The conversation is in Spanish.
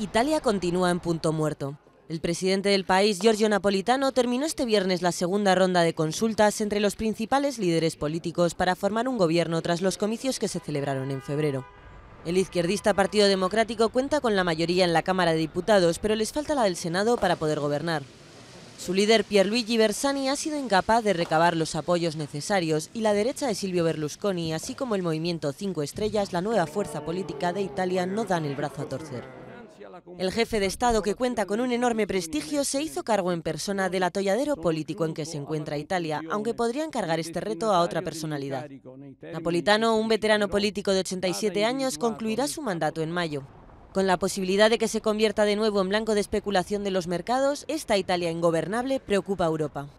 Italia continúa en punto muerto. El presidente del país, Giorgio Napolitano, terminó este viernes la segunda ronda de consultas entre los principales líderes políticos para formar un gobierno tras los comicios que se celebraron en febrero. El izquierdista Partido Democrático cuenta con la mayoría en la Cámara de Diputados, pero les falta la del Senado para poder gobernar. Su líder Pierluigi Bersani ha sido incapaz de recabar los apoyos necesarios y la derecha de Silvio Berlusconi, así como el movimiento Cinco Estrellas, la nueva fuerza política de Italia, no dan el brazo a torcer. El jefe de Estado, que cuenta con un enorme prestigio, se hizo cargo en persona del atolladero político en que se encuentra Italia, aunque podría encargar este reto a otra personalidad. Napolitano, un veterano político de 87 años, concluirá su mandato en mayo. Con la posibilidad de que se convierta de nuevo en blanco de especulación de los mercados, esta Italia ingobernable preocupa a Europa.